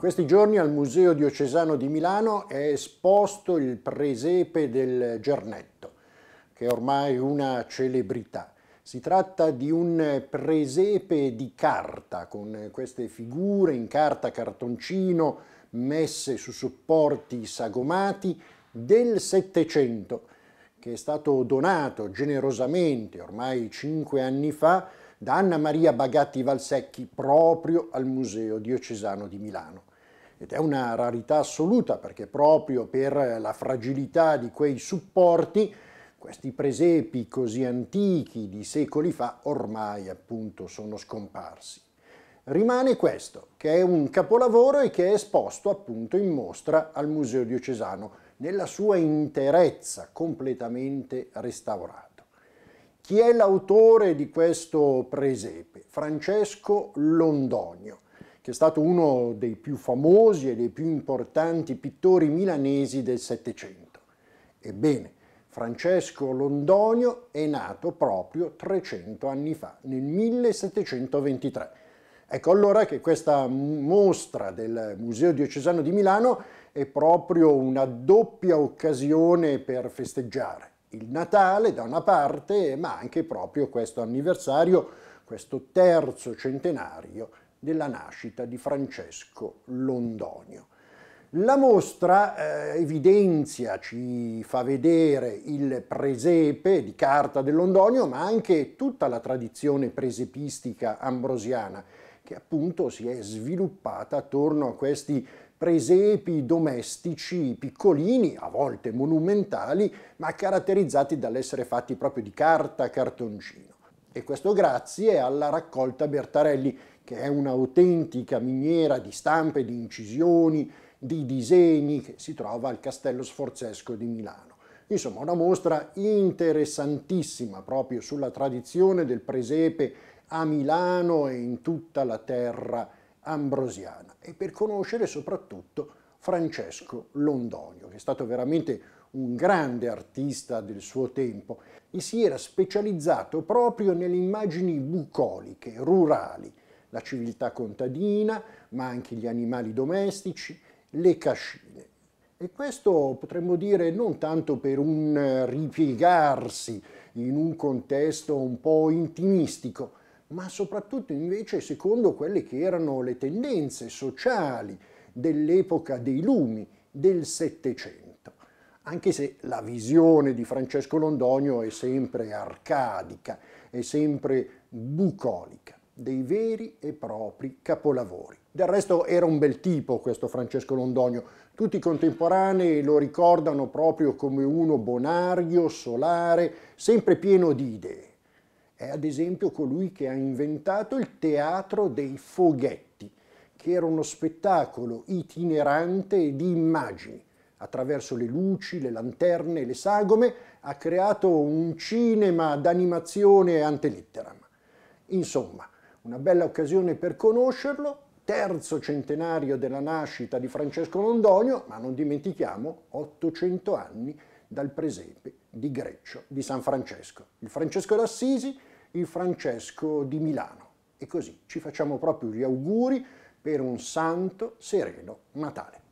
In questi giorni al Museo Diocesano di Milano è esposto il presepe del Gernetto, che è ormai una celebrità. Si tratta di un presepe di carta, con queste figure in carta cartoncino messe su supporti sagomati del Settecento, che è stato donato generosamente ormai cinque anni fa da Anna Maria Bagatti Valsecchi proprio al Museo Diocesano di Milano. Ed è una rarità assoluta perché proprio per la fragilità di quei supporti questi presepi così antichi di secoli fa ormai appunto sono scomparsi. Rimane questo, che è un capolavoro e che è esposto appunto in mostra al Museo Diocesano, nella sua interezza completamente restaurata. Chi è l'autore di questo presepe? Francesco Londonio, che è stato uno dei più famosi e dei più importanti pittori milanesi del Settecento. Ebbene, Francesco Londonio è nato proprio 300 anni fa, nel 1723. Ecco allora che questa mostra del Museo Diocesano di Milano è proprio una doppia occasione per festeggiare il Natale da una parte, ma anche proprio questo anniversario, questo terzo centenario della nascita di Francesco Londonio. La mostra eh, evidenzia, ci fa vedere il presepe di carta dell'Ondonio, ma anche tutta la tradizione presepistica ambrosiana, che appunto si è sviluppata attorno a questi presepi domestici piccolini, a volte monumentali, ma caratterizzati dall'essere fatti proprio di carta, cartoncino. E questo grazie alla raccolta Bertarelli, che è un'autentica miniera di stampe, di incisioni, di disegni che si trova al Castello Sforzesco di Milano. Insomma, una mostra interessantissima proprio sulla tradizione del presepe a Milano e in tutta la terra ambrosiana e per conoscere soprattutto Francesco Londonio, che è stato veramente un grande artista del suo tempo e si era specializzato proprio nelle immagini bucoliche, rurali, la civiltà contadina, ma anche gli animali domestici, le cascine. E questo potremmo dire non tanto per un ripiegarsi in un contesto un po' intimistico, ma soprattutto invece secondo quelle che erano le tendenze sociali dell'epoca dei lumi del Settecento. Anche se la visione di Francesco Londonio è sempre arcadica, è sempre bucolica dei veri e propri capolavori. Del resto era un bel tipo questo Francesco Londonio, tutti i contemporanei lo ricordano proprio come uno bonario, solare, sempre pieno di idee. È ad esempio colui che ha inventato il teatro dei foghetti, che era uno spettacolo itinerante di immagini. Attraverso le luci, le lanterne, le sagome, ha creato un cinema d'animazione antelitteram. Insomma, una bella occasione per conoscerlo, terzo centenario della nascita di Francesco Londonio, ma non dimentichiamo 800 anni dal presepe di Greccio di San Francesco. Il Francesco d'Assisi il Francesco di Milano. E così ci facciamo proprio gli auguri per un santo, sereno Natale.